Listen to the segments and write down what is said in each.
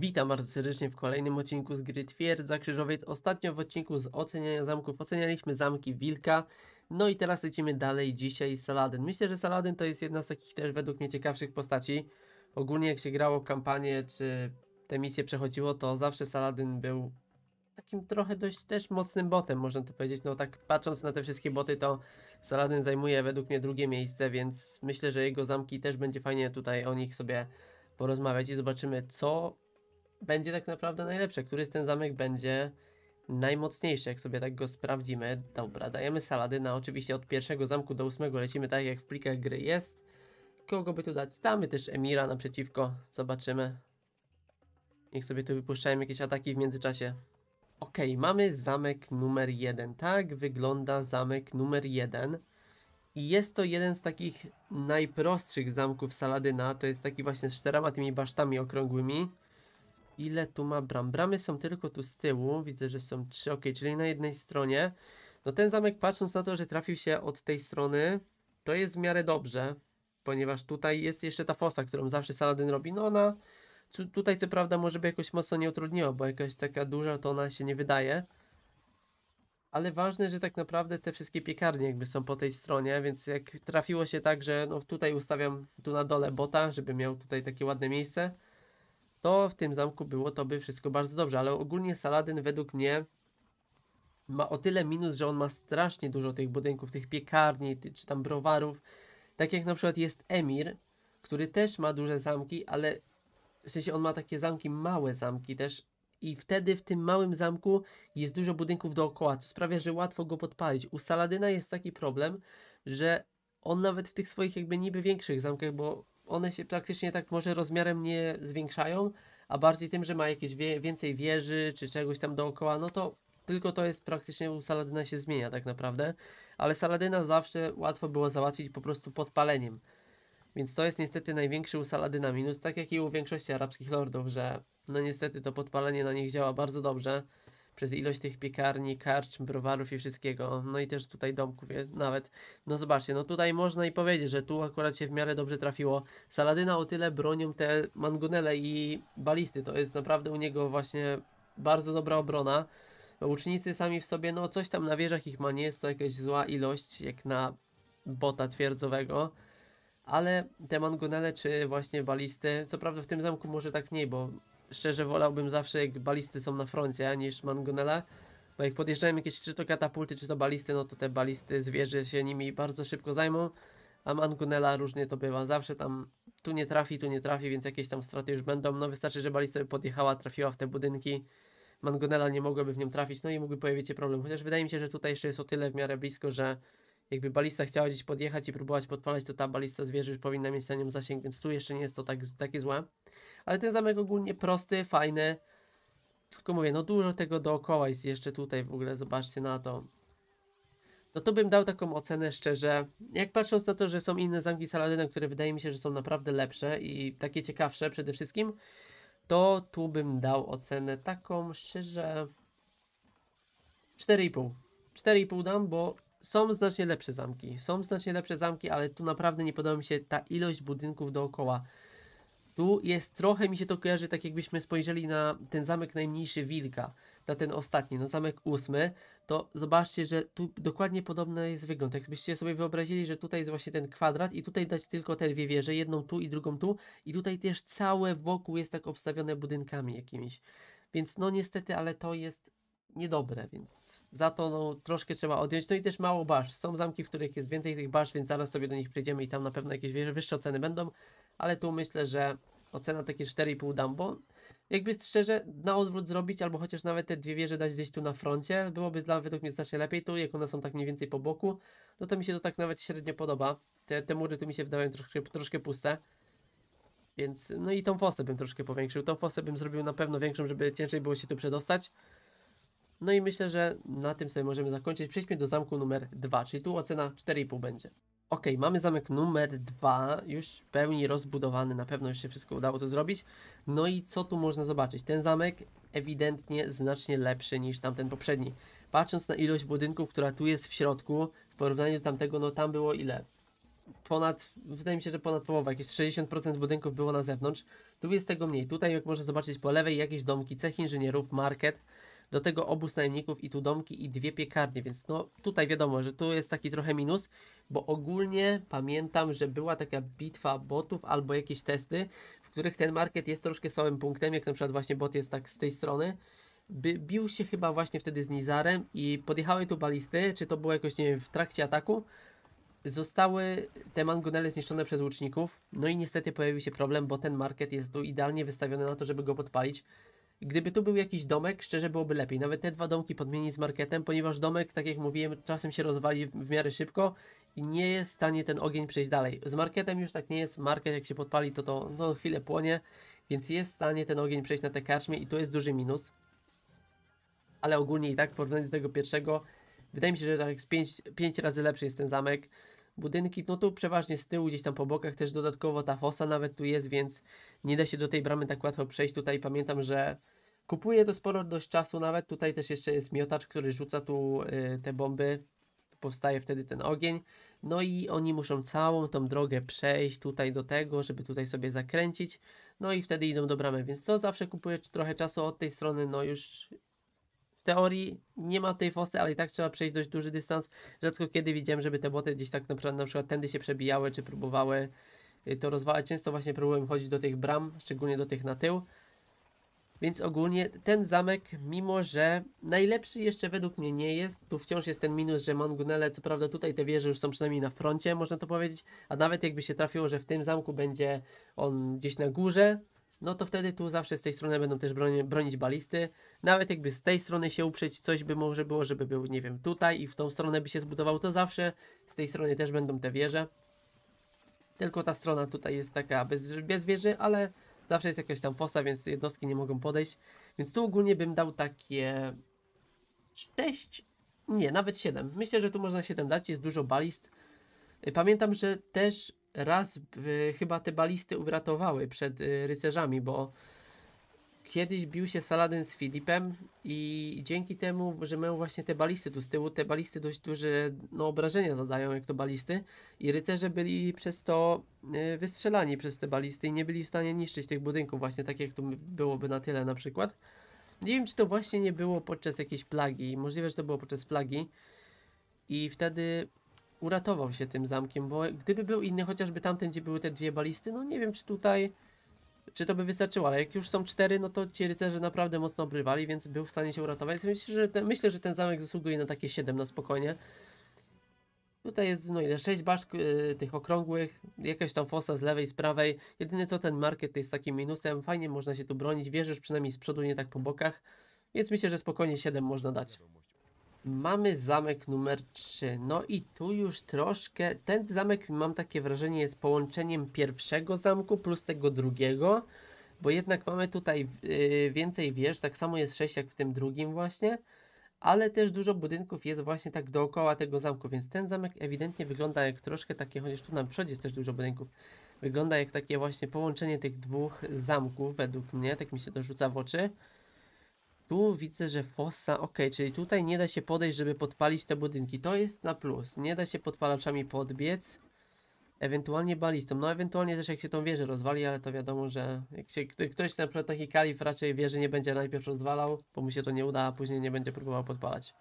Witam bardzo serdecznie w kolejnym odcinku z gry Twierdza Krzyżowiec. Ostatnio w odcinku z oceniania zamków ocenialiśmy zamki Wilka. No i teraz lecimy dalej dzisiaj Saladyn. Myślę, że Saladyn to jest jedna z takich też według mnie ciekawszych postaci. Ogólnie jak się grało kampanię czy te misje przechodziło, to zawsze Saladyn był takim trochę dość też mocnym botem, można to powiedzieć. No tak patrząc na te wszystkie boty, to Saladyn zajmuje według mnie drugie miejsce, więc myślę, że jego zamki też będzie fajnie tutaj o nich sobie porozmawiać i zobaczymy co będzie tak naprawdę najlepsze, który z ten zamek będzie najmocniejszy, jak sobie tak go sprawdzimy. Dobra, dajemy Saladyna, oczywiście od pierwszego zamku do ósmego lecimy tak jak w plikach gry jest. Kogo by tu dać? Damy też Emira naprzeciwko, zobaczymy. Niech sobie tu wypuszczają jakieś ataki w międzyczasie. Ok, mamy zamek numer jeden. Tak wygląda zamek numer jeden. I jest to jeden z takich najprostszych zamków Saladyna. To jest taki właśnie z czterema tymi basztami okrągłymi. Ile tu ma bram? Bramy są tylko tu z tyłu. Widzę, że są trzy. Ok, czyli na jednej stronie. No ten zamek, patrząc na to, że trafił się od tej strony, to jest w miarę dobrze. Ponieważ tutaj jest jeszcze ta fosa, którą zawsze Saladin robi. No ona tutaj co prawda może by jakoś mocno nie utrudniła, bo jakaś taka duża to ona się nie wydaje. Ale ważne, że tak naprawdę te wszystkie piekarnie jakby są po tej stronie, więc jak trafiło się tak, że no tutaj ustawiam tu na dole bota, żeby miał tutaj takie ładne miejsce to w tym zamku było, to by wszystko bardzo dobrze, ale ogólnie Saladin według mnie ma o tyle minus, że on ma strasznie dużo tych budynków, tych piekarni, czy tam browarów, tak jak na przykład jest Emir, który też ma duże zamki, ale w sensie on ma takie zamki, małe zamki też i wtedy w tym małym zamku jest dużo budynków dookoła, co sprawia, że łatwo go podpalić. U Saladyna jest taki problem, że on nawet w tych swoich jakby niby większych zamkach, bo one się praktycznie tak może rozmiarem nie zwiększają, a bardziej tym, że ma jakieś wie, więcej wieży czy czegoś tam dookoła, no to tylko to jest praktycznie u Saladyna się zmienia tak naprawdę, ale Saladyna zawsze łatwo było załatwić po prostu podpaleniem. Więc to jest niestety największy u Saladyna minus, tak jak i u większości arabskich lordów, że no niestety to podpalenie na nich działa bardzo dobrze przez ilość tych piekarni, karcz, browarów i wszystkiego. No i też tutaj domków jest nawet. No zobaczcie, no tutaj można i powiedzieć, że tu akurat się w miarę dobrze trafiło. Saladyna o tyle bronią te mangonele i balisty. To jest naprawdę u niego właśnie bardzo dobra obrona. Łucznicy sami w sobie, no coś tam na wieżach ich ma, nie jest to jakaś zła ilość, jak na bota twierdzowego. Ale te mangonele czy właśnie balisty, co prawda w tym zamku może tak nie, bo szczerze wolałbym zawsze, jak balisty są na froncie, niż mangonela. Bo jak podjeżdżają jakieś czy to katapulty, czy to balisty, no to te balisty zwierzę się nimi bardzo szybko zajmą. A mangonela różnie to bywa. Zawsze tam tu nie trafi, tu nie trafi, więc jakieś tam straty już będą. No wystarczy, że balista by podjechała, trafiła w te budynki. Mangonela nie mogłaby w nią trafić, no i mógłby pojawić się problem. Chociaż wydaje mi się, że tutaj jeszcze jest o tyle w miarę blisko, że jakby balista chciała gdzieś podjechać i próbować podpalać, to ta balista z już powinna mieć na nią zasięg, więc tu jeszcze nie jest to tak, takie złe. Ale ten zamek ogólnie prosty, fajny. Tylko mówię, no dużo tego dookoła jest jeszcze tutaj w ogóle, zobaczcie na to. No to bym dał taką ocenę szczerze, jak patrząc na to, że są inne zamki Saladyna, które wydaje mi się, że są naprawdę lepsze i takie ciekawsze przede wszystkim, to tu bym dał ocenę taką szczerze 4,5. 4,5 dam, bo są znacznie lepsze zamki. Są znacznie lepsze zamki, ale tu naprawdę nie podoba mi się ta ilość budynków dookoła. Tu jest trochę, mi się to kojarzy, tak jakbyśmy spojrzeli na ten zamek najmniejszy Wilka, na ten ostatni, no zamek ósmy, to zobaczcie, że tu dokładnie podobny jest wygląd. Jakbyście sobie wyobrazili, że tutaj jest właśnie ten kwadrat i tutaj dać tylko te dwie wieże, jedną tu i drugą tu i tutaj też całe wokół jest tak obstawione budynkami jakimiś. Więc no niestety, ale to jest niedobre, więc za to no, troszkę trzeba odjąć. No i też mało basz. Są zamki, w których jest więcej tych basz, więc zaraz sobie do nich przejdziemy i tam na pewno jakieś wyższe oceny będą, ale tu myślę, że ocena takie 4,5 dam, jakby szczerze na odwrót zrobić, albo chociaż nawet te dwie wieże dać gdzieś tu na froncie, byłoby dla według mnie znacznie lepiej tu, jak one są tak mniej więcej po boku, no to mi się to tak nawet średnio podoba. Te, te mury tu mi się wydają troszkę, troszkę puste. Więc, no i tą fosę bym troszkę powiększył. Tą fosę bym zrobił na pewno większą, żeby ciężej było się tu przedostać. No i myślę, że na tym sobie możemy zakończyć. Przejdźmy do zamku numer 2, czyli tu ocena 4,5 będzie. Ok, mamy zamek numer 2, już w pełni rozbudowany, na pewno jeszcze się wszystko udało to zrobić. No i co tu można zobaczyć? Ten zamek ewidentnie znacznie lepszy niż tamten poprzedni. Patrząc na ilość budynków, która tu jest w środku, w porównaniu do tamtego, no tam było ile? Ponad, wydaje mi się, że ponad połowa, jakieś 60% budynków było na zewnątrz. Tu jest tego mniej. Tutaj, jak można zobaczyć po lewej, jakieś domki, cech inżynierów, market, do tego obóz najemników i tu domki i dwie piekarnie, więc no tutaj wiadomo, że tu jest taki trochę minus, bo ogólnie pamiętam, że była taka bitwa botów albo jakieś testy, w których ten market jest troszkę słabym punktem, jak na przykład właśnie bot jest tak z tej strony. By, bił się chyba właśnie wtedy z Nizarem i podjechały tu balisty, czy to było jakoś, nie wiem, w trakcie ataku. Zostały te mangonele zniszczone przez łuczników, no i niestety pojawił się problem, bo ten market jest tu idealnie wystawiony na to, żeby go podpalić. Gdyby tu był jakiś domek, szczerze byłoby lepiej. Nawet te dwa domki podmienić z marketem, ponieważ domek, tak jak mówiłem, czasem się rozwali w miarę szybko i nie jest w stanie ten ogień przejść dalej. Z marketem już tak nie jest. Market jak się podpali, to to no, chwilę płonie, więc jest w stanie ten ogień przejść na te karczmie i to jest duży minus. Ale ogólnie i tak w porównaniu do tego pierwszego, wydaje mi się, że tak 5 razy lepszy jest ten zamek budynki, no tu przeważnie z tyłu, gdzieś tam po bokach też dodatkowo ta fosa nawet tu jest, więc nie da się do tej bramy tak łatwo przejść. Tutaj pamiętam, że kupuje to sporo dość czasu nawet. Tutaj też jeszcze jest miotacz, który rzuca tu y, te bomby. Powstaje wtedy ten ogień. No i oni muszą całą tą drogę przejść tutaj do tego, żeby tutaj sobie zakręcić. No i wtedy idą do bramy, więc to zawsze kupuje trochę czasu od tej strony, no już teorii nie ma tej fosy, ale i tak trzeba przejść dość duży dystans. Rzadko kiedy widziałem, żeby te boty gdzieś tak na przykład, na przykład tędy się przebijały, czy próbowały y, to rozwalać. Często właśnie próbowałem chodzić do tych bram, szczególnie do tych na tył. Więc ogólnie ten zamek, mimo że najlepszy jeszcze według mnie nie jest, tu wciąż jest ten minus, że Mangunele, co prawda tutaj te wieże już są przynajmniej na froncie, można to powiedzieć, a nawet jakby się trafiło, że w tym zamku będzie on gdzieś na górze, no to wtedy tu zawsze z tej strony będą też broni, bronić balisty. Nawet jakby z tej strony się uprzeć, coś by może było, żeby był, nie wiem, tutaj i w tą stronę by się zbudował, to zawsze z tej strony też będą te wieże. Tylko ta strona tutaj jest taka bez, bez wieży, ale zawsze jest jakaś tam fosa, więc jednostki nie mogą podejść. Więc tu ogólnie bym dał takie 6, nie, nawet 7. Myślę, że tu można 7 dać, jest dużo balist. Pamiętam, że też raz y, chyba te balisty uratowały przed y, rycerzami, bo kiedyś bił się Saladyn z Filipem i dzięki temu, że mają właśnie te balisty tu z tyłu, te balisty dość duże no, obrażenia zadają, jak to balisty i rycerze byli przez to y, wystrzelani przez te balisty i nie byli w stanie niszczyć tych budynków właśnie tak jak tu byłoby na tyle na przykład. Nie wiem, czy to właśnie nie było podczas jakiejś plagi, możliwe, że to było podczas plagi i wtedy uratował się tym zamkiem, bo gdyby był inny, chociażby tamten, gdzie były te dwie balisty, no nie wiem, czy tutaj, czy to by wystarczyło, ale jak już są cztery, no to ci rycerze naprawdę mocno obrywali, więc był w stanie się uratować. Myślę, że ten, myślę, że ten zamek zasługuje na takie 7 na spokojnie. Tutaj jest no ile, 6 baszk y, tych okrągłych, jakaś tam fosa z lewej, z prawej. Jedyne co ten market jest takim minusem, fajnie można się tu bronić, wierzysz przynajmniej z przodu, nie tak po bokach. Więc myślę, że spokojnie 7 można dać. Mamy zamek numer 3. No i tu już troszkę. Ten zamek, mam takie wrażenie, jest połączeniem pierwszego zamku plus tego drugiego, bo jednak mamy tutaj y, więcej wież. Tak samo jest 6 jak w tym drugim, właśnie. Ale też dużo budynków jest właśnie tak dookoła tego zamku, więc ten zamek ewidentnie wygląda jak troszkę takie, chociaż tu na przodzie jest też dużo budynków, wygląda jak takie właśnie połączenie tych dwóch zamków, według mnie, tak mi się to rzuca w oczy. Tu widzę, że fossa, ok, czyli tutaj nie da się podejść, żeby podpalić te budynki. To jest na plus. Nie da się podpalaczami podbiec. Ewentualnie balistą. No ewentualnie też jak się tą wieżę rozwali, ale to wiadomo, że jak się ktoś na przykład taki kalif raczej wieży nie będzie najpierw rozwalał, bo mu się to nie uda, a później nie będzie próbował podpalać.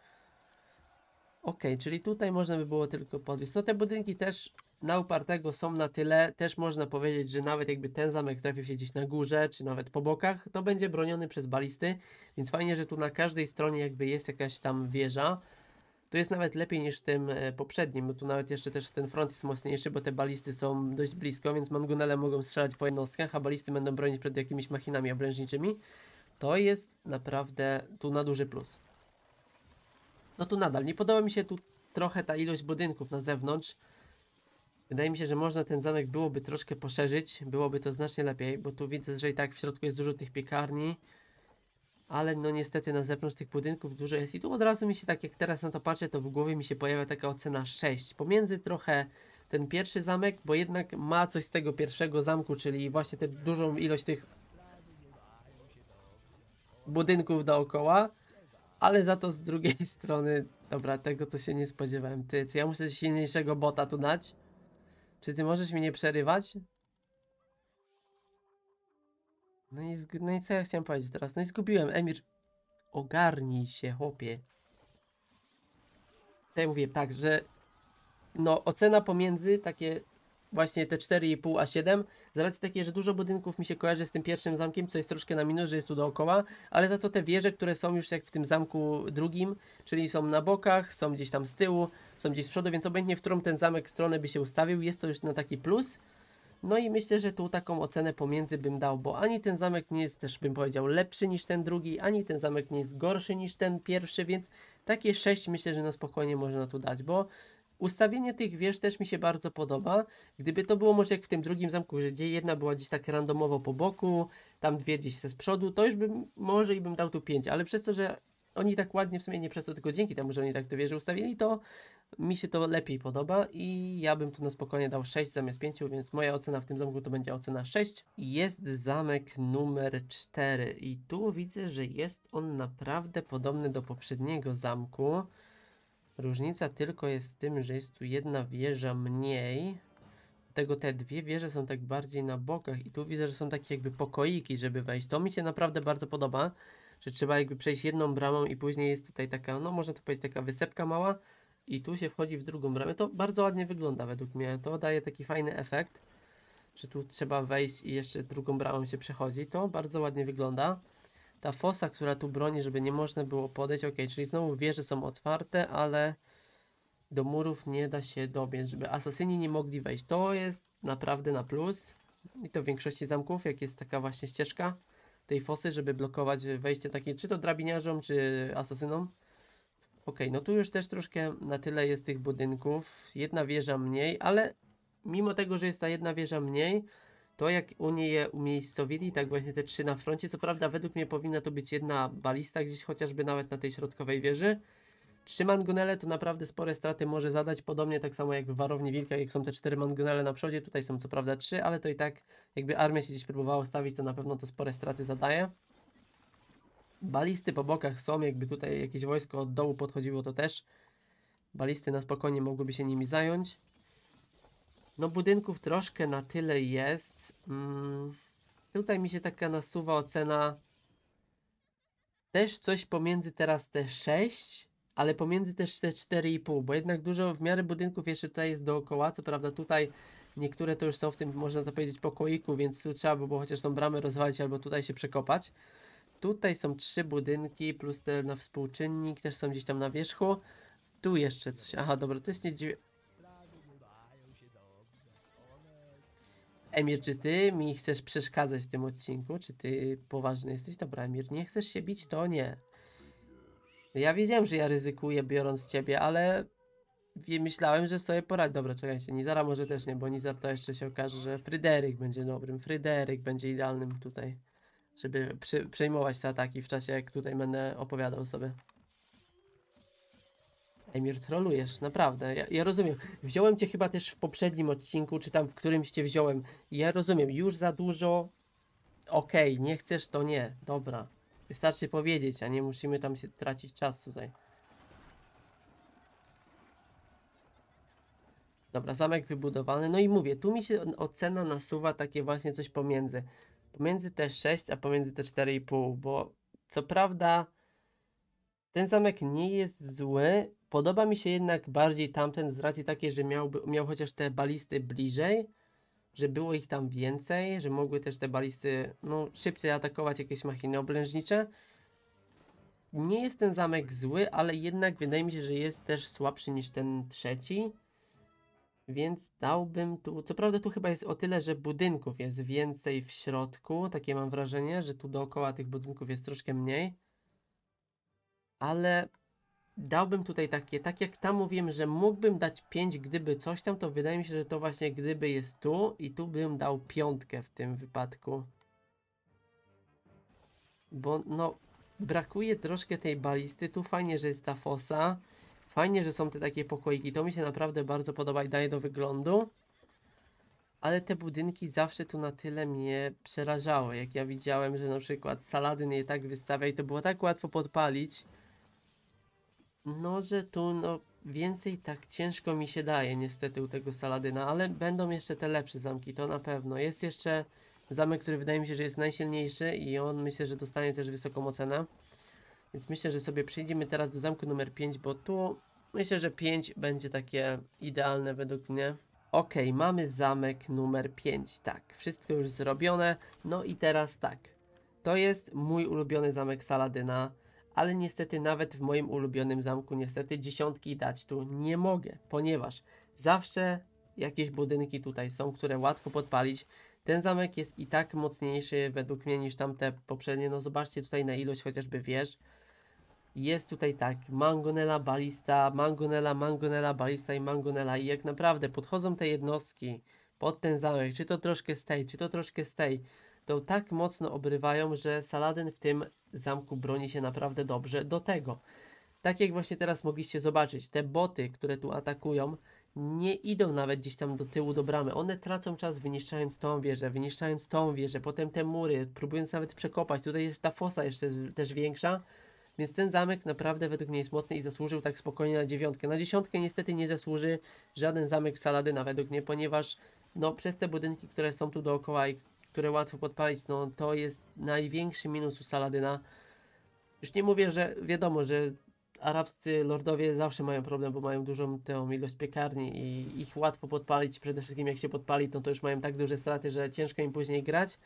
Ok, czyli tutaj można by było tylko podbić. No te budynki też na upartego są na tyle, też można powiedzieć, że nawet jakby ten zamek trafił się gdzieś na górze, czy nawet po bokach, to będzie broniony przez balisty, więc fajnie, że tu na każdej stronie jakby jest jakaś tam wieża. To jest nawet lepiej niż w tym e, poprzednim, bo tu nawet jeszcze też ten front jest mocniejszy, bo te balisty są dość blisko, więc mangunele mogą strzelać po jednostkach, a balisty będą bronić przed jakimiś machinami obrężniczymi. To jest naprawdę tu na duży plus. No tu nadal, nie podoba mi się tu trochę ta ilość budynków na zewnątrz, Wydaje mi się, że można ten zamek byłoby troszkę poszerzyć, byłoby to znacznie lepiej, bo tu widzę, że i tak w środku jest dużo tych piekarni, ale no niestety na zewnątrz tych budynków dużo jest i tu od razu mi się tak, jak teraz na to patrzę, to w głowie mi się pojawia taka ocena 6. Pomiędzy trochę ten pierwszy zamek, bo jednak ma coś z tego pierwszego zamku, czyli właśnie tę dużą ilość tych budynków dookoła, ale za to z drugiej strony, dobra, tego to się nie spodziewałem. Ty, czy ja muszę silniejszego bota tu dać? Czy ty możesz mnie nie przerywać? No i, no i co ja chciałem powiedzieć teraz? No i zgubiłem, Emir. Ogarnij się, chłopie. To ja mówię tak, że no ocena pomiędzy takie właśnie te 4,5 a 7 z racji takiej, że dużo budynków mi się kojarzy z tym pierwszym zamkiem, co jest troszkę na minus, że jest tu dookoła, ale za to te wieże, które są już jak w tym zamku drugim, czyli są na bokach, są gdzieś tam z tyłu, są gdzieś z przodu, więc obojętnie w którą ten zamek stronę by się ustawił, jest to już na taki plus. No i myślę, że tu taką ocenę pomiędzy bym dał, bo ani ten zamek nie jest też, bym powiedział, lepszy niż ten drugi, ani ten zamek nie jest gorszy niż ten pierwszy, więc takie 6 myślę, że na spokojnie można tu dać, bo Ustawienie tych wież też mi się bardzo podoba. Gdyby to było może jak w tym drugim zamku, gdzie jedna była gdzieś tak randomowo po boku, tam dwie gdzieś ze z przodu, to już bym może i bym dał tu pięć, ale przez to, że oni tak ładnie, w sumie nie przez to, tylko dzięki temu, że oni tak te wieże ustawili, to mi się to lepiej podoba i ja bym tu na spokojnie dał 6 zamiast 5, więc moja ocena w tym zamku to będzie ocena 6. Jest zamek numer 4 i tu widzę, że jest on naprawdę podobny do poprzedniego zamku. Różnica tylko jest w tym, że jest tu jedna wieża mniej. Dlatego te dwie wieże są tak bardziej na bokach. I tu widzę, że są takie jakby pokoiki, żeby wejść. To mi się naprawdę bardzo podoba, że trzeba jakby przejść jedną bramą i później jest tutaj taka, no można to powiedzieć, taka wysepka mała. I tu się wchodzi w drugą bramę. To bardzo ładnie wygląda według mnie. To daje taki fajny efekt, że tu trzeba wejść i jeszcze drugą bramą się przechodzi. To bardzo ładnie wygląda ta fosa, która tu broni, żeby nie można było podejść. Ok, czyli znowu wieże są otwarte, ale do murów nie da się dobiec, żeby asasyni nie mogli wejść. To jest naprawdę na plus. I to w większości zamków, jak jest taka właśnie ścieżka tej fosy, żeby blokować wejście takie, czy to drabiniarzom, czy asasynom. Ok, no tu już też troszkę na tyle jest tych budynków. Jedna wieża mniej, ale mimo tego, że jest ta jedna wieża mniej, to jak oni je umiejscowili, tak właśnie te trzy na froncie, co prawda według mnie powinna to być jedna balista gdzieś chociażby nawet na tej środkowej wieży. Trzy mangunele to naprawdę spore straty może zadać, podobnie tak samo jak w Warowni Wilka, jak są te cztery mangunele na przodzie, tutaj są co prawda trzy, ale to i tak jakby armia się gdzieś próbowała stawić, to na pewno to spore straty zadaje. Balisty po bokach są, jakby tutaj jakieś wojsko od dołu podchodziło to też. Balisty na spokojnie mogłyby się nimi zająć. No budynków troszkę na tyle jest. Mm, tutaj mi się taka nasuwa ocena też coś pomiędzy teraz te 6, ale pomiędzy też te 4,5, bo jednak dużo w miarę budynków jeszcze tutaj jest dookoła, co prawda tutaj niektóre to już są w tym, można to powiedzieć, pokoiku, więc tu trzeba by było chociaż tą bramę rozwalić albo tutaj się przekopać. Tutaj są trzy budynki plus ten na współczynnik, też są gdzieś tam na wierzchu. Tu jeszcze coś. Aha, dobra, to jest nie Emir, czy ty mi chcesz przeszkadzać w tym odcinku? Czy ty poważny jesteś? Dobra, Emir, nie chcesz się bić? To nie. Ja wiedziałem, że ja ryzykuję biorąc ciebie, ale myślałem, że sobie poradzę. Dobra, czekajcie, Nizara może też nie, bo Nizar to jeszcze się okaże, że Fryderyk będzie dobrym. Fryderyk będzie idealnym tutaj, żeby przy, przejmować te ataki w czasie, jak tutaj będę opowiadał sobie. Emir, trolujesz, naprawdę. Ja, ja rozumiem. Wziąłem cię chyba też w poprzednim odcinku, czy tam w którymś cię wziąłem. Ja rozumiem, już za dużo. Okej, okay, nie chcesz, to nie. Dobra. Wystarczy powiedzieć, a nie musimy tam się tracić czasu tutaj. Dobra, zamek wybudowany. No i mówię, tu mi się ocena nasuwa takie właśnie coś pomiędzy. Pomiędzy te 6, a pomiędzy te 4,5, bo co prawda ten zamek nie jest zły, Podoba mi się jednak bardziej tamten z racji takiej, że miał, miał chociaż te balisty bliżej, że było ich tam więcej, że mogły też te balisty no, szybciej atakować jakieś machiny oblężnicze. Nie jest ten zamek zły, ale jednak wydaje mi się, że jest też słabszy niż ten trzeci. Więc dałbym tu, co prawda tu chyba jest o tyle, że budynków jest więcej w środku, takie mam wrażenie, że tu dookoła tych budynków jest troszkę mniej. Ale dałbym tutaj takie, tak jak tam mówiłem, że mógłbym dać 5, gdyby coś tam, to wydaje mi się, że to właśnie gdyby jest tu i tu bym dał piątkę w tym wypadku. Bo no, brakuje troszkę tej balisty, tu fajnie, że jest ta fosa, fajnie, że są te takie pokoiki, to mi się naprawdę bardzo podoba i daje do wyglądu. Ale te budynki zawsze tu na tyle mnie przerażały, jak ja widziałem, że na przykład Saladyn je tak wystawia i to było tak łatwo podpalić, no, że tu no więcej tak ciężko mi się daje niestety u tego Saladyna, no, ale będą jeszcze te lepsze zamki, to na pewno. Jest jeszcze zamek, który wydaje mi się, że jest najsilniejszy i on myślę, że dostanie też wysoką ocenę. Więc myślę, że sobie przejdziemy teraz do zamku numer 5, bo tu myślę, że 5 będzie takie idealne według mnie. Ok, mamy zamek numer 5, tak, wszystko już zrobione. No i teraz tak, to jest mój ulubiony zamek Saladyna ale niestety nawet w moim ulubionym zamku niestety dziesiątki dać tu nie mogę, ponieważ zawsze jakieś budynki tutaj są, które łatwo podpalić. Ten zamek jest i tak mocniejszy według mnie niż tamte poprzednie. No zobaczcie tutaj na ilość chociażby wież. Jest tutaj tak, mangonela, balista, mangonela, mangonela, balista i mangonela. I jak naprawdę podchodzą te jednostki pod ten zamek, czy to troszkę z tej, czy to troszkę z tej, to tak mocno obrywają, że Saladin w tym zamku broni się naprawdę dobrze. Do tego, tak jak właśnie teraz mogliście zobaczyć, te boty, które tu atakują, nie idą nawet gdzieś tam do tyłu do bramy. One tracą czas wyniszczając tą wieżę, wyniszczając tą wieżę, potem te mury, próbując nawet przekopać. Tutaj jest ta fosa jeszcze też większa. Więc ten zamek naprawdę według mnie jest mocny i zasłużył tak spokojnie na dziewiątkę. Na dziesiątkę niestety nie zasłuży żaden zamek Saladyna według mnie, ponieważ no, przez te budynki, które są tu dookoła i które łatwo podpalić, no to jest największy minus u Saladyna. Już nie mówię, że wiadomo, że arabscy lordowie zawsze mają problem, bo mają dużą tę ilość piekarni i ich łatwo podpalić. Przede wszystkim jak się podpali, no to już mają tak duże straty, że ciężko im później grać.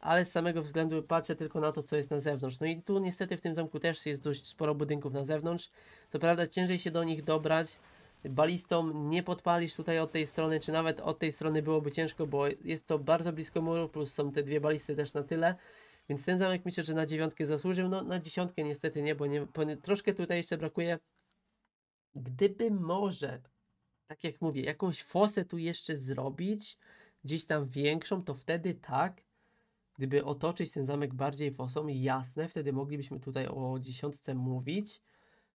Ale z samego względu patrzę tylko na to, co jest na zewnątrz. No i tu niestety w tym zamku też jest dość sporo budynków na zewnątrz. Co prawda ciężej się do nich dobrać, balistą nie podpalisz tutaj od tej strony, czy nawet od tej strony byłoby ciężko, bo jest to bardzo blisko muru, plus są te dwie balisty też na tyle. Więc ten zamek myślę, że na dziewiątkę zasłużył. No na dziesiątkę niestety nie, bo, nie, bo nie, troszkę tutaj jeszcze brakuje. Gdyby może, tak jak mówię, jakąś fosę tu jeszcze zrobić, gdzieś tam większą, to wtedy tak. Gdyby otoczyć ten zamek bardziej fosą, jasne, wtedy moglibyśmy tutaj o dziesiątce mówić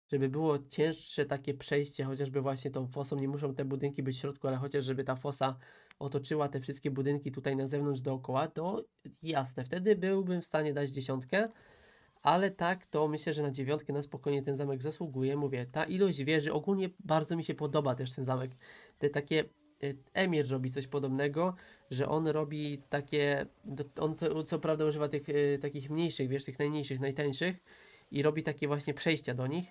żeby było cięższe takie przejście, chociażby właśnie tą fosą, nie muszą te budynki być w środku, ale chociaż żeby ta fosa otoczyła te wszystkie budynki tutaj na zewnątrz dookoła, to jasne, wtedy byłbym w stanie dać dziesiątkę, ale tak to myślę, że na dziewiątkę na spokojnie ten zamek zasługuje, mówię, ta ilość wieży, ogólnie bardzo mi się podoba też ten zamek, te takie e, Emir robi coś podobnego, że on robi takie, on to, co prawda używa tych y, takich mniejszych, wiesz, tych najmniejszych, najtańszych i robi takie właśnie przejścia do nich,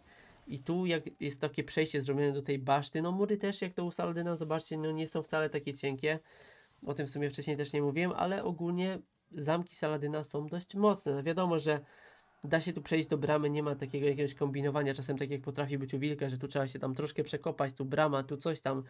i tu jak jest takie przejście zrobione do tej baszty, no mury też jak to u Saladyna, zobaczcie, no nie są wcale takie cienkie. O tym w sumie wcześniej też nie mówiłem, ale ogólnie zamki Saladyna są dość mocne. Wiadomo, że da się tu przejść do bramy, nie ma takiego jakiegoś kombinowania, czasem tak jak potrafi być u Wilka, że tu trzeba się tam troszkę przekopać, tu brama, tu coś tam.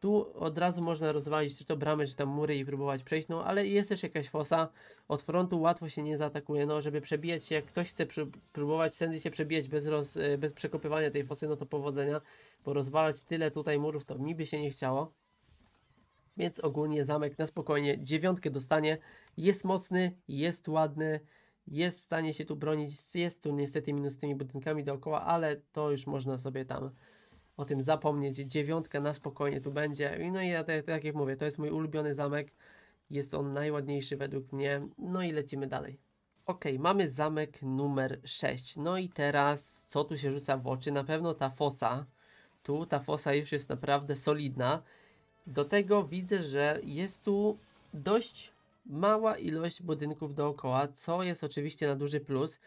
Tu od razu można rozwalić czy to bramy, czy tam mury i próbować przejść, no ale jest też jakaś fosa, od frontu łatwo się nie zaatakuje, no żeby przebijać się, jak ktoś chce próbować tędy się przebijać bez, roz, e, bez przekopywania tej fosy, no to powodzenia, bo rozwalać tyle tutaj murów to mi by się nie chciało. Więc ogólnie zamek na spokojnie dziewiątkę dostanie, jest mocny, jest ładny, jest w stanie się tu bronić. Jest tu niestety minus tymi budynkami dookoła, ale to już można sobie tam o tym zapomnieć. Dziewiątka na spokojnie tu będzie. No i ja, tak, tak jak mówię, to jest mój ulubiony zamek. Jest on najładniejszy według mnie. No i lecimy dalej. Ok, mamy zamek numer 6. No i teraz co tu się rzuca w oczy? Na pewno ta fosa. Tu ta fosa już jest naprawdę solidna. Do tego widzę, że jest tu dość mała ilość budynków dookoła, co jest oczywiście na duży plus.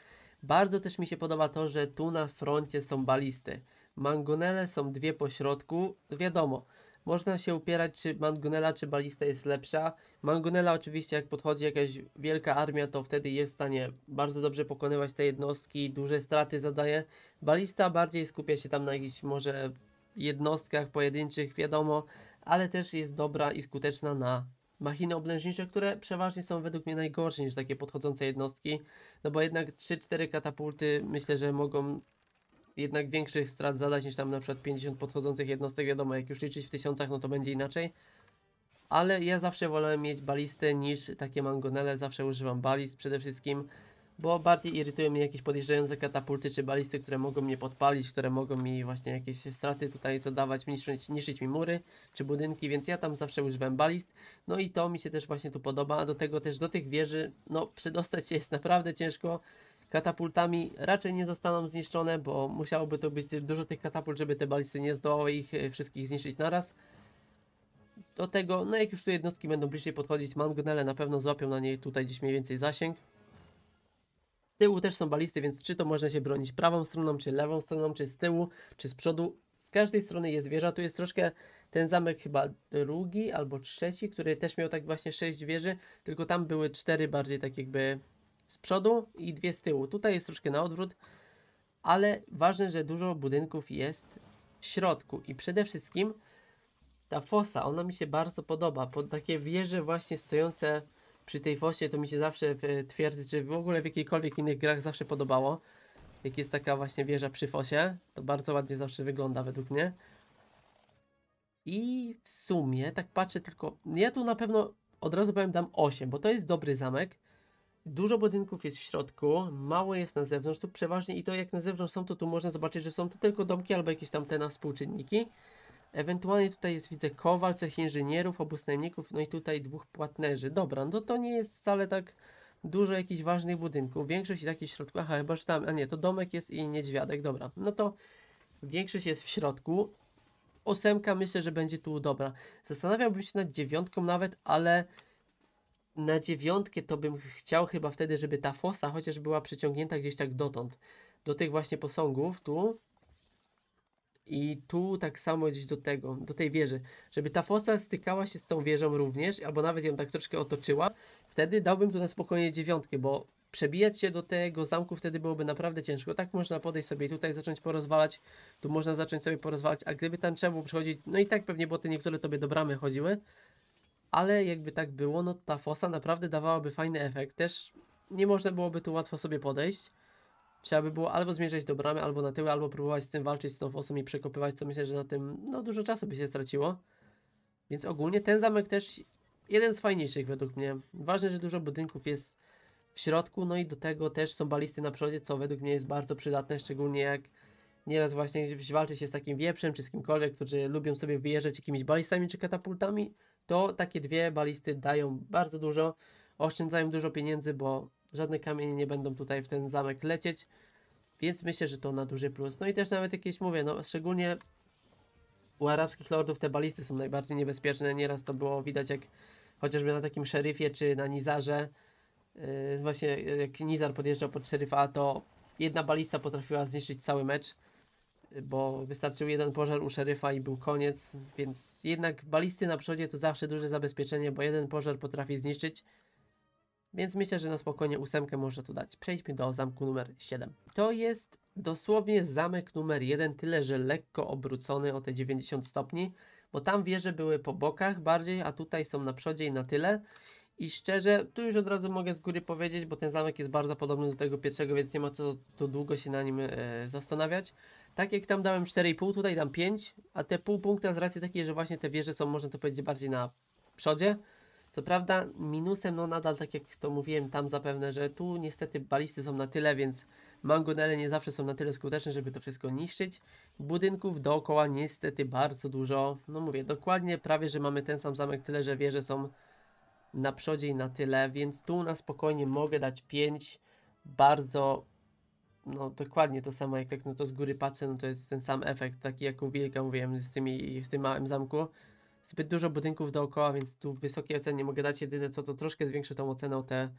Bardzo też mi się podoba to, że tu na froncie są balisty. Mangonele są dwie po środku. Wiadomo, można się upierać, czy mangonela, czy balista jest lepsza. Mangonela oczywiście, jak podchodzi jakaś wielka armia, to wtedy jest w stanie bardzo dobrze pokonywać te jednostki, duże straty zadaje. Balista bardziej skupia się tam na jakichś może jednostkach pojedynczych, wiadomo, ale też jest dobra i skuteczna na machiny oblężnicze, które przeważnie są według mnie najgorsze niż takie podchodzące jednostki, no bo jednak 3-4 katapulty myślę, że mogą jednak większych strat zadać niż tam na przykład 50 podchodzących jednostek, wiadomo jak już liczyć w tysiącach no to będzie inaczej. Ale ja zawsze wolałem mieć balistę niż takie mangonele, zawsze używam balist przede wszystkim bo bardziej irytują mnie jakieś podjeżdżające katapulty czy balisty, które mogą mnie podpalić, które mogą mi właśnie jakieś straty tutaj dawać, niszczyć, niszczyć mi mury czy budynki, więc ja tam zawsze używam balist. No i to mi się też właśnie tu podoba, a do tego też do tych wieży, no przedostać się jest naprawdę ciężko. Katapultami raczej nie zostaną zniszczone, bo musiałoby to być dużo tych katapult, żeby te balisty nie zdołały ich e, wszystkich zniszczyć naraz. Do tego, no jak już tu jednostki będą bliżej podchodzić, mangonele na pewno złapią na niej tutaj gdzieś mniej więcej zasięg. Z tyłu też są balisty, więc czy to można się bronić prawą stroną, czy lewą stroną, czy z tyłu, czy z przodu. Z każdej strony jest wieża. Tu jest troszkę ten zamek chyba drugi albo trzeci, który też miał tak właśnie sześć wieży, tylko tam były cztery bardziej tak jakby z przodu i dwie z tyłu. Tutaj jest troszkę na odwrót, ale ważne, że dużo budynków jest w środku i przede wszystkim ta fosa, ona mi się bardzo podoba, pod takie wieże właśnie stojące przy tej fosie to mi się zawsze e, twierdzi, że czy w ogóle w jakiejkolwiek innych grach zawsze podobało. Jak jest taka właśnie wieża przy fosie, to bardzo ładnie zawsze wygląda według mnie. I w sumie, tak patrzę tylko, ja tu na pewno od razu powiem dam 8, bo to jest dobry zamek. Dużo budynków jest w środku, mało jest na zewnątrz, tu przeważnie i to jak na zewnątrz są, to tu można zobaczyć, że są to tylko domki albo jakieś tam te na współczynniki. Ewentualnie tutaj jest, widzę, kowal, cech inżynierów, obóz najemników, no i tutaj dwóch płatnerzy. Dobra, no to nie jest wcale tak dużo jakichś ważnych budynków. Większość jest w środku Aha, chyba że tam, a nie, to domek jest i niedźwiadek, dobra. No to większość jest w środku. Ósemka myślę, że będzie tu dobra. Zastanawiałbym się nad dziewiątką nawet, ale na dziewiątkę to bym chciał chyba wtedy, żeby ta fosa chociaż była przyciągnięta gdzieś tak dotąd. Do tych właśnie posągów tu, i tu tak samo gdzieś do tego, do tej wieży, żeby ta fosa stykała się z tą wieżą również, albo nawet ją tak troszkę otoczyła, wtedy dałbym tu na spokojnie dziewiątkę, bo przebijać się do tego zamku wtedy byłoby naprawdę ciężko. Tak można podejść sobie tutaj, zacząć porozwalać, tu można zacząć sobie porozwalać, a gdyby tam trzeba było przychodzić, no i tak pewnie te niektóre tobie do bramy chodziły, ale jakby tak było, no ta fosa naprawdę dawałaby fajny efekt, też nie można byłoby tu łatwo sobie podejść. Trzeba by było albo zmierzać do bramy, albo na tyły, albo próbować z tym walczyć z tą fosą i przekopywać, co myślę, że na tym no, dużo czasu by się straciło. Więc ogólnie ten zamek też jeden z fajniejszych według mnie. Ważne, że dużo budynków jest w środku, no i do tego też są balisty na przodzie, co według mnie jest bardzo przydatne, szczególnie jak nieraz właśnie gdzieś walczy się z takim wieprzem, czy z kimkolwiek, którzy lubią sobie wyjeżdżać jakimiś balistami czy katapultami, to takie dwie balisty dają bardzo dużo, oszczędzają dużo pieniędzy, bo Żadne kamienie nie będą tutaj w ten zamek lecieć. Więc myślę, że to na duży plus. No i też nawet jakieś mówię, no szczególnie u arabskich lordów te balisty są najbardziej niebezpieczne. Nieraz to było widać jak chociażby na takim szeryfie czy na nizarze. Yy, właśnie yy, jak nizar podjeżdżał pod szeryfa, to jedna balista potrafiła zniszczyć cały mecz. Bo wystarczył jeden pożar u szeryfa i był koniec. Więc jednak balisty na przodzie to zawsze duże zabezpieczenie, bo jeden pożar potrafi zniszczyć więc myślę, że na spokojnie ósemkę można tu dać. Przejdźmy do zamku numer 7. To jest dosłownie zamek numer 1, tyle że lekko obrócony o te 90 stopni, bo tam wieże były po bokach bardziej, a tutaj są na przodzie i na tyle. I szczerze, tu już od razu mogę z góry powiedzieć, bo ten zamek jest bardzo podobny do tego pierwszego, więc nie ma co to długo się na nim e, zastanawiać. Tak jak tam dałem 4,5, tutaj dam 5, a te pół punkta z racji takiej, że właśnie te wieże są, można to powiedzieć, bardziej na przodzie, co prawda minusem, no nadal tak jak to mówiłem tam zapewne, że tu niestety balisty są na tyle, więc mangonele nie zawsze są na tyle skuteczne, żeby to wszystko niszczyć. Budynków dookoła niestety bardzo dużo. No mówię, dokładnie prawie, że mamy ten sam zamek, tyle, że wieże są na przodzie i na tyle, więc tu na spokojnie mogę dać 5. Bardzo, no dokładnie to samo, jak tak no to z góry patrzę, no to jest ten sam efekt, taki jak u Wilka mówiłem z tymi, w tym małym zamku zbyt dużo budynków dookoła, więc tu wysokiej oceny nie mogę dać. Jedyne co to troszkę zwiększy tą ocenę o te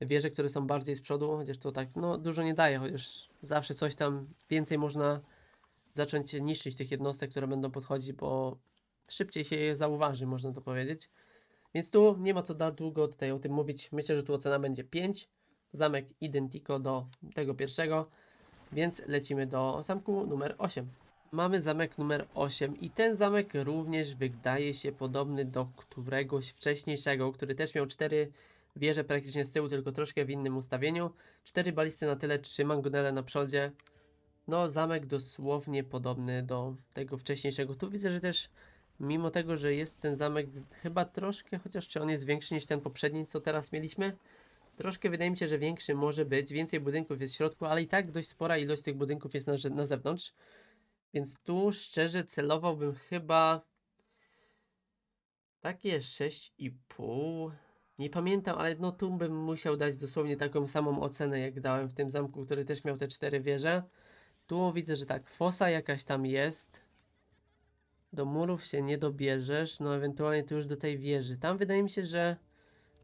wieże, które są bardziej z przodu, chociaż to tak no, dużo nie daje, chociaż zawsze coś tam więcej można zacząć niszczyć tych jednostek, które będą podchodzić, bo szybciej się je zauważy, można to powiedzieć. Więc tu nie ma co da długo tutaj o tym mówić. Myślę, że tu ocena będzie 5. Zamek identyko do tego pierwszego, więc lecimy do zamku numer 8 mamy zamek numer 8 i ten zamek również wydaje się podobny do któregoś wcześniejszego, który też miał 4 wieże praktycznie z tyłu, tylko troszkę w innym ustawieniu. 4 balisty na tyle, 3 mangonele na przodzie. No zamek dosłownie podobny do tego wcześniejszego. Tu widzę, że też mimo tego, że jest ten zamek chyba troszkę, chociaż czy on jest większy niż ten poprzedni, co teraz mieliśmy, Troszkę wydaje mi się, że większy może być, więcej budynków jest w środku, ale i tak dość spora ilość tych budynków jest na, na zewnątrz. Więc tu szczerze celowałbym chyba takie 6,5. Nie pamiętam, ale no tu bym musiał dać dosłownie taką samą ocenę, jak dałem w tym zamku, który też miał te cztery wieże. Tu widzę, że tak, fosa jakaś tam jest. Do murów się nie dobierzesz, no ewentualnie tu już do tej wieży. Tam wydaje mi się, że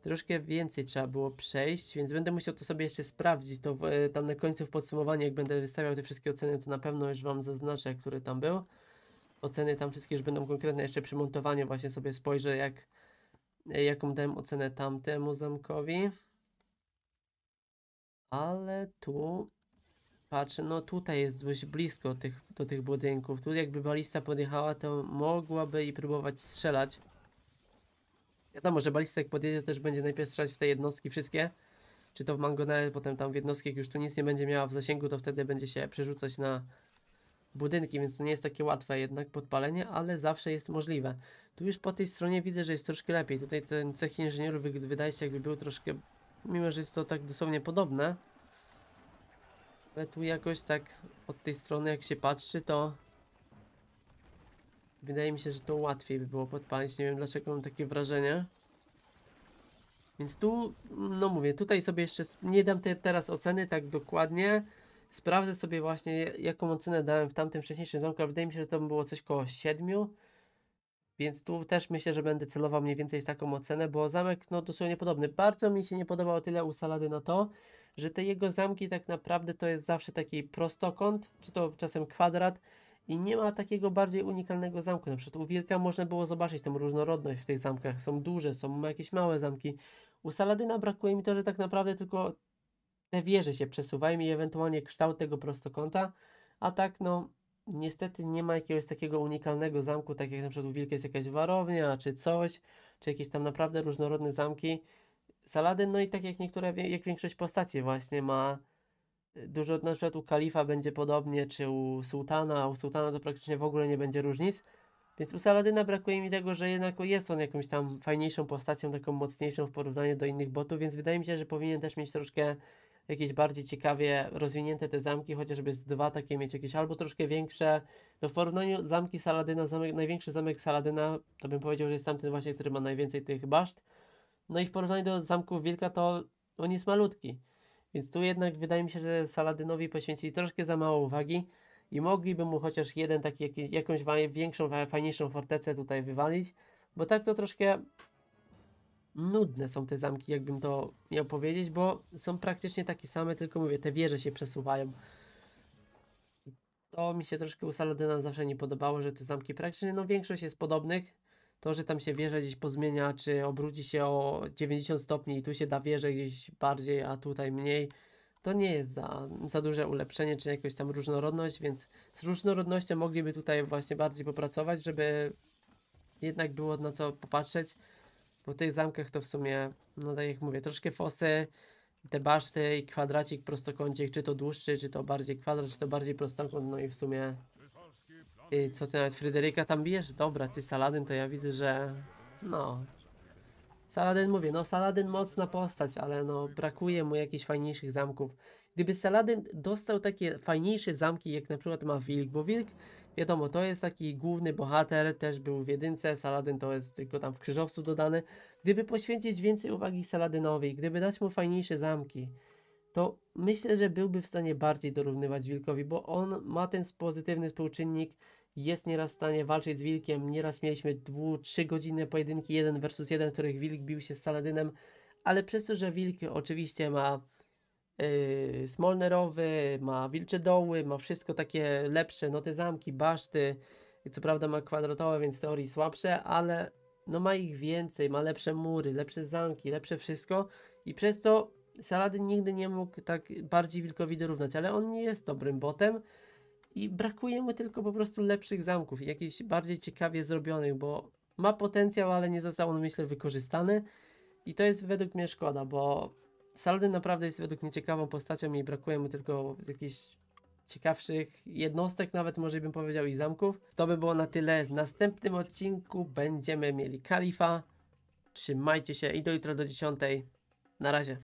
troszkę więcej trzeba było przejść, więc będę musiał to sobie jeszcze sprawdzić. To w, e, tam na końcu w podsumowaniu, jak będę wystawiał te wszystkie oceny, to na pewno już Wam zaznaczę, który tam był. Oceny tam wszystkie już będą konkretne, jeszcze przy montowaniu właśnie sobie spojrzę, jak, e, jaką dałem ocenę tamtemu zamkowi. Ale tu patrzę, no tutaj jest dość blisko tych, do tych budynków. Tu jakby balista podjechała, to mogłaby i próbować strzelać Wiadomo, że balista jak podjedzie też będzie najpierw strzelać w te jednostki wszystkie, czy to w mangonele, potem tam w jednostkach już tu nic nie będzie miała w zasięgu, to wtedy będzie się przerzucać na budynki, więc to nie jest takie łatwe jednak podpalenie, ale zawsze jest możliwe. Tu już po tej stronie widzę, że jest troszkę lepiej. Tutaj ten cech inżynierów wydaje się jakby był troszkę, mimo że jest to tak dosłownie podobne, ale tu jakoś tak od tej strony jak się patrzy, to Wydaje mi się, że to łatwiej by było podpalić. Nie wiem dlaczego mam takie wrażenie. Więc tu, no mówię, tutaj sobie jeszcze nie dam te, teraz oceny tak dokładnie. Sprawdzę sobie właśnie, jaką ocenę dałem w tamtym wcześniejszym zonku, wydaje mi się, że to było coś koło 7. Więc tu też myślę, że będę celował mniej więcej w taką ocenę, bo zamek no dosłownie podobny. Bardzo mi się nie podobało tyle u Salady na to, że te jego zamki tak naprawdę to jest zawsze taki prostokąt, czy to czasem kwadrat, i nie ma takiego bardziej unikalnego zamku. Na przykład u wilka można było zobaczyć tą różnorodność w tych zamkach. Są duże, są jakieś małe zamki. U Saladyna brakuje mi to, że tak naprawdę tylko te wieże się przesuwają i ewentualnie kształt tego prostokąta. A tak, no, niestety nie ma jakiegoś takiego unikalnego zamku, tak jak na przykład u wilka jest jakaś warownia, czy coś, czy jakieś tam naprawdę różnorodne zamki. Saladyn, no i tak jak niektóre, jak większość postaci właśnie ma dużo na przykład u kalifa będzie podobnie, czy u sułtana, a u sułtana to praktycznie w ogóle nie będzie różnic. Więc u Saladyna brakuje mi tego, że jednak jest on jakąś tam fajniejszą postacią, taką mocniejszą w porównaniu do innych botów, więc wydaje mi się, że powinien też mieć troszkę jakieś bardziej ciekawie rozwinięte te zamki, chociażby z dwa takie mieć jakieś albo troszkę większe. No w porównaniu zamki Saladyna, zamek, największy zamek Saladyna, to bym powiedział, że jest tamten właśnie, który ma najwięcej tych baszt. No i w porównaniu do zamków Wilka to on jest malutki. Więc tu jednak wydaje mi się, że Saladynowi poświęcili troszkę za mało uwagi i mogliby mu chociaż jeden taki, jakąś większą, fajniejszą fortecę tutaj wywalić, bo tak to troszkę nudne są te zamki, jakbym to miał powiedzieć, bo są praktycznie takie same, tylko mówię, te wieże się przesuwają. To mi się troszkę u Saladyna zawsze nie podobało, że te zamki praktycznie, no większość jest podobnych, to, że tam się wieża gdzieś pozmienia, czy obróci się o 90 stopni i tu się da wieżę gdzieś bardziej, a tutaj mniej, to nie jest za, za duże ulepszenie, czy jakąś tam różnorodność, więc z różnorodnością mogliby tutaj właśnie bardziej popracować, żeby jednak było na co popatrzeć, bo w tych zamkach to w sumie, no tak jak mówię, troszkę fosy, te baszty i kwadracik, prostokącik, czy to dłuższy, czy to bardziej kwadrat, czy to bardziej prostokąt, no i w sumie i y, co ty nawet Fryderyka tam bijesz? Dobra, ty Saladyn to ja widzę, że... No... Saladyn mówię, no Saladyn mocna postać, ale no brakuje mu jakichś fajniejszych zamków. Gdyby Saladyn dostał takie fajniejsze zamki, jak na przykład ma Wilk, bo Wilk, wiadomo, to jest taki główny bohater, też był w jedynce, Saladyn to jest tylko tam w krzyżowcu dodany. Gdyby poświęcić więcej uwagi Saladynowi, gdyby dać mu fajniejsze zamki, to myślę, że byłby w stanie bardziej dorównywać wilkowi, bo on ma ten pozytywny współczynnik, jest nieraz w stanie walczyć z wilkiem. Nieraz mieliśmy 2-3 godziny pojedynki 1 versus 1, w których wilk bił się z Saladynem, ale przez to, że wilk oczywiście ma yy, smolnerowy, ma wilcze doły, ma wszystko takie lepsze, no te zamki, baszty, co prawda ma kwadratowe, więc teorii słabsze, ale no ma ich więcej, ma lepsze mury, lepsze zamki, lepsze wszystko i przez to Saladin nigdy nie mógł tak bardziej Wilkowi dorównać, ale on nie jest dobrym botem i brakuje mu tylko po prostu lepszych zamków, jakichś bardziej ciekawie zrobionych, bo ma potencjał, ale nie został on myślę wykorzystany i to jest według mnie szkoda, bo Saladin naprawdę jest według mnie ciekawą postacią i brakuje mu tylko jakichś ciekawszych jednostek, nawet może bym powiedział i zamków. To by było na tyle. W następnym odcinku będziemy mieli Kalifa. Trzymajcie się i do jutra do 10. Na razie.